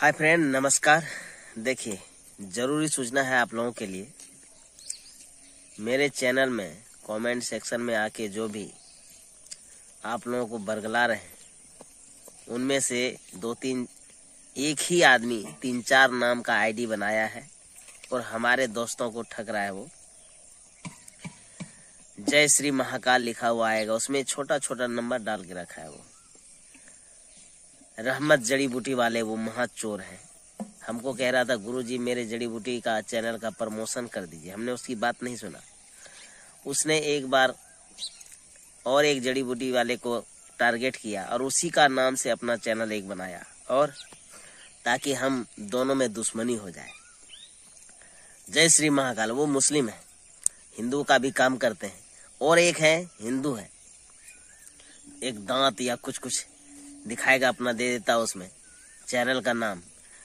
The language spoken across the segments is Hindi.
हाय फ्रेंड नमस्कार देखिए ज़रूरी सूचना है आप लोगों के लिए मेरे चैनल में कमेंट सेक्शन में आके जो भी आप लोगों को बरगला रहे हैं उनमें से दो तीन एक ही आदमी तीन चार नाम का आईडी बनाया है और हमारे दोस्तों को ठग रहा है वो जय श्री महाकाल लिखा हुआ आएगा उसमें छोटा छोटा नंबर डाल के रखा है वो रहमत जड़ी बूटी वाले वो महा चोर हैं हमको कह रहा था गुरु जी मेरे जड़ी बूटी का चैनल का प्रमोशन कर दीजिए हमने उसकी बात नहीं सुना उसने एक बार और एक जड़ी बूटी वाले को टारगेट किया और उसी का नाम से अपना चैनल एक बनाया और ताकि हम दोनों में दुश्मनी हो जाए जय श्री महाकाल वो मुस्लिम है हिंदू का भी काम करते हैं और एक है हिंदू है एक दांत या कुछ कुछ दिखाएगा अपना दे देता है उसमें चैनल का नाम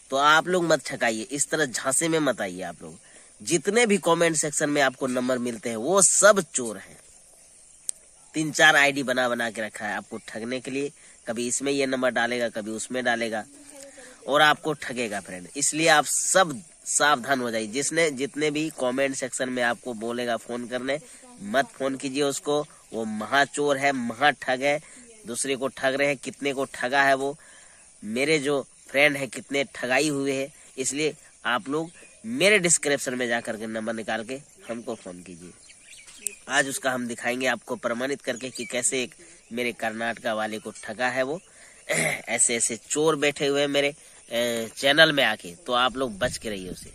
तो आप लोग मत ठकाइए इस तरह झांसे में मत आइए आप लोग जितने भी कमेंट सेक्शन में आपको नंबर मिलते हैं वो सब चोर हैं तीन चार आईडी बना बना के रखा है आपको ठगने के लिए कभी इसमें ये नंबर डालेगा कभी उसमें डालेगा और आपको ठगेगा फ्रेंड इसलिए आप सब सावधान हो जाइए जिसने जितने भी कमेंट सेक्शन में आपको बोलेगा फोन करने मत फोन कीजिए उसको वो महाचोर है महाठग है दूसरे को ठग रहे हैं कितने को ठगा है वो मेरे जो फ्रेंड है कितने ठगाई हुए हैं इसलिए आप लोग मेरे डिस्क्रिप्शन में जाकर के नंबर निकाल के हमको फ़ोन कीजिए आज उसका हम दिखाएंगे आपको प्रमाणित करके कि कैसे एक मेरे कर्नाटका वाले को ठगा है वो ऐसे ऐसे चोर बैठे हुए हैं मेरे चैनल में आके तो आप लोग बच के रहिए उसे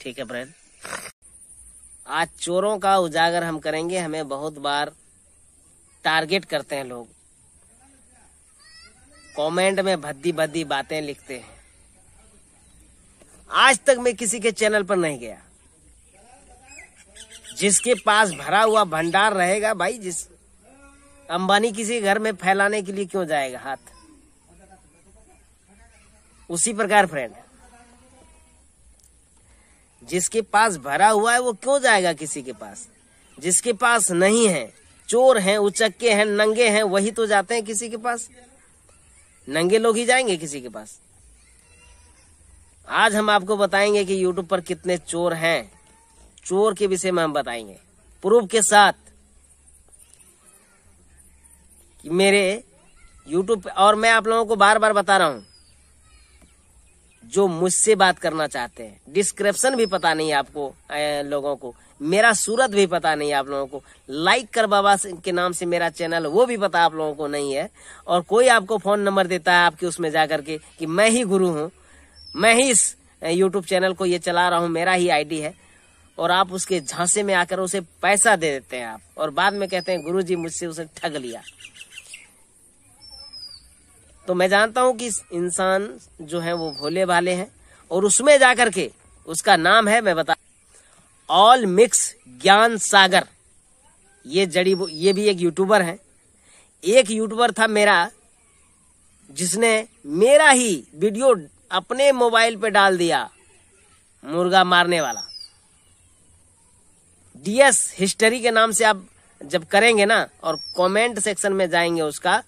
ठीक है फ्रेंड आज चोरों का उजागर हम करेंगे हमें बहुत बार टारगेट करते हैं लोग कमेंट में भद्दी भद्दी बातें लिखते हैं आज तक मैं किसी के चैनल पर नहीं गया जिसके पास भरा हुआ भंडार रहेगा भाई जिस अंबानी किसी घर में फैलाने के लिए क्यों जाएगा हाथ उसी प्रकार फ्रेंड जिसके पास भरा हुआ है वो क्यों जाएगा किसी के पास जिसके पास नहीं है चोर हैं उचक्के हैं नंगे हैं वही तो जाते हैं किसी के पास नंगे लोग ही जाएंगे किसी के पास आज हम आपको बताएंगे कि YouTube पर कितने चोर हैं चोर के विषय में हम बताएंगे प्रूफ के साथ कि मेरे YouTube और मैं आप लोगों को बार बार बता रहा हूं जो मुझसे बात करना चाहते हैं डिस्क्रिप्शन भी पता नहीं आपको लोगों को मेरा सूरत भी पता नहीं आप लोगों को लाइक कर बाबा के नाम से मेरा चैनल वो भी पता आप लोगों को नहीं है और कोई आपको फोन नंबर देता है आपके उसमें जाकर के कि मैं ही गुरु हूँ मैं ही इस यूट्यूब चैनल को ये चला रहा हूँ मेरा ही आईडी है और आप उसके झांसे में आकर उसे पैसा दे देते हैं आप और बाद में कहते हैं गुरु जी मुझसे उसे ठग लिया तो मैं जानता हूं कि इंसान जो है वो भोले भाले हैं और उसमें जाकर के उसका नाम है मैं बता ऑल मिक्स ज्ञान सागर ये जड़ी ये भी एक यूट्यूबर है एक यूट्यूबर था मेरा जिसने मेरा ही वीडियो अपने मोबाइल पे डाल दिया मुर्गा मारने वाला डीएस हिस्ट्री के नाम से आप जब करेंगे ना और कमेंट सेक्शन में जाएंगे उसका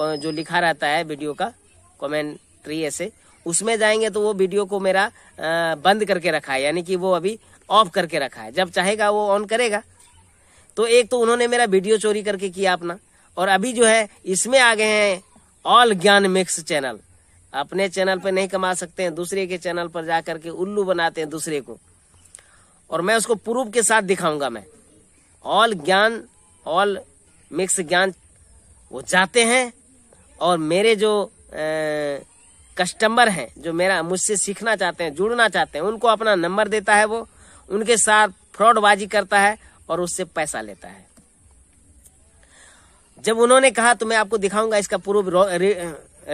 जो लिखा रहता है वीडियो का कमेंट्री ऐसे उसमें जाएंगे तो वो वीडियो को मेरा बंद करके रखा है यानी कि वो अभी ऑफ करके रखा है जब चाहेगा वो ऑन करेगा तो एक तो उन्होंने मेरा वीडियो चोरी करके किया अपना और अभी जो है इसमें आ गए हैं ऑल ज्ञान मिक्स चैनल अपने चैनल पर नहीं कमा सकते हैं दूसरे के चैनल पर जाकर के उल्लू बनाते हैं दूसरे को और मैं उसको प्रूफ के साथ दिखाऊंगा मैं ऑल ज्ञान ऑल मिक्स ज्ञान वो जाते हैं और मेरे जो कस्टमर हैं जो मेरा मुझसे सीखना चाहते हैं जुड़ना चाहते हैं उनको अपना नंबर देता है वो उनके साथ फ्रॉडबाजी करता है और उससे पैसा लेता है जब उन्होंने कहा तो मैं आपको दिखाऊंगा इसका पूर्व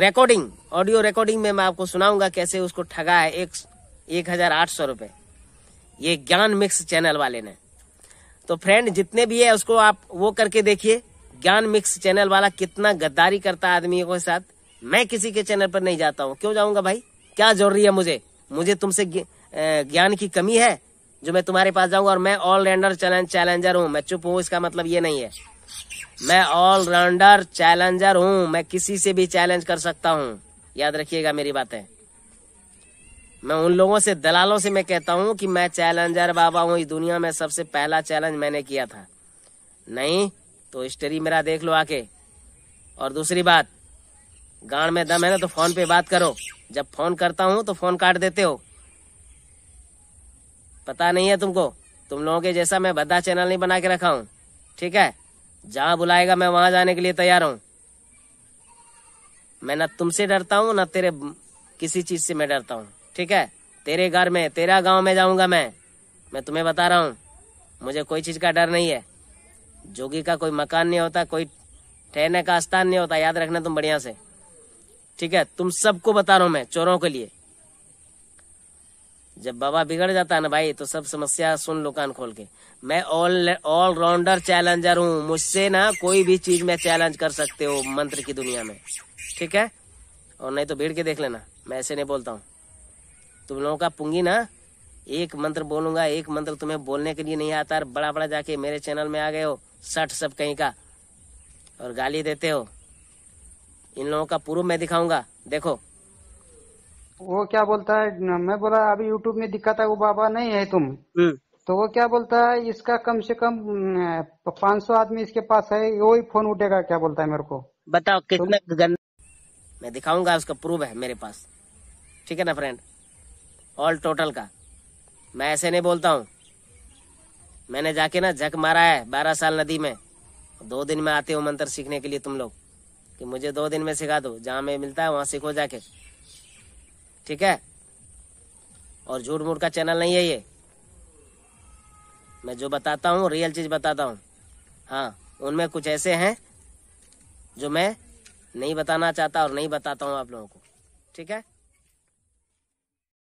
रिकॉर्डिंग ऑडियो रिकॉर्डिंग में मैं आपको सुनाऊंगा कैसे उसको ठगा है एक एक हजार आठ सौ रुपए ये ज्ञान मिक्स चैनल वाले ने तो फ्रेंड जितने भी है उसको आप वो करके देखिए ज्ञान मिक्स चैनल वाला कितना गद्दारी करता है आदमियों के साथ मैं किसी के चैनल पर नहीं जाता हूँ क्यों जाऊंगा भाई क्या जरूरी है मुझे मुझे तुमसे ज्ञान की कमी है जो मैं तुम्हारे पास जाऊंगा और मैं ऑलराउंडर चैलेंज चैलेंजर हूँ मैं चुप हूँ इसका मतलब ये नहीं है मैं ऑलराउंडर चैलेंजर हूँ मैं किसी से भी चैलेंज कर सकता हूँ याद रखिएगा मेरी बातें मैं उन लोगों से दलालों से मैं कहता हूँ कि मैं चैलेंजर बाबा हूँ इस दुनिया में सबसे पहला चैलेंज मैंने किया था नहीं तो स्टोरी मेरा देख लो आके और दूसरी बात गांड में दम है ना तो फोन पे बात करो जब फोन करता हूँ तो फोन काट देते हो पता नहीं है तुमको तुम लोगों के जैसा मैं भद्दा चैनल नहीं बना के रखा हूँ ठीक है जहाँ बुलाएगा मैं वहां जाने के लिए तैयार हूँ मैं ना तुमसे डरता हूँ ना तेरे किसी चीज से मैं डरता हूँ ठीक है तेरे घर में तेरा गांव में जाऊंगा मैं मैं तुम्हें बता रहा हूँ मुझे कोई चीज का डर नहीं है जोगी का कोई मकान नहीं होता कोई ठहरने का स्थान नहीं होता याद रखना तुम बढ़िया से ठीक है तुम सबको बता रहा हूं मैं चोरों के लिए जब बाबा बिगड़ जाता है ना भाई तो सब समस्या सुन लो कान खोल के मैं ऑल ऑल राउंडर चैलेंजर हूं मुझसे ना कोई भी चीज में चैलेंज कर सकते हो मंत्र की दुनिया में ठीक है और नहीं तो भीड़ के देख लेना मैं ऐसे नहीं बोलता हूँ तुम लोगों का पुंगी ना एक मंत्र बोलूंगा एक मंत्र तुम्हें बोलने के लिए नहीं आता बड़ा बड़ा जाके मेरे चैनल में आ गए हो सठ सब कहीं का और गाली देते हो इन लोगों का प्रूफ मैं दिखाऊंगा देखो वो क्या बोलता है मैं बोला अभी यूट्यूब में दिखाता है वो बाबा नहीं है तुम हम्म। तो वो क्या बोलता है इसका कम से कम 500 आदमी इसके पास है वो ही फोन उठेगा क्या बोलता है मेरे को बताओ कितने तो, गन... मैं दिखाऊंगा उसका प्रूफ है मेरे पास ठीक है ना फ्रेंड ऑल टोटल का मैं ऐसे नहीं बोलता हूँ मैंने जाके ना जक मारा है बारह साल नदी में दो दिन में आते हो मंत्र सीखने के लिए तुम लोग कि मुझे दो दिन में सिखा दो जहाँ में मिलता है वहाँ सीखो जाके ठीक है और झूठ मूठ का चैनल नहीं है ये मैं जो बताता हूँ रियल चीज बताता हूँ हाँ उनमें कुछ ऐसे हैं जो मैं नहीं बताना चाहता और नहीं बताता हूँ आप लोगों को ठीक है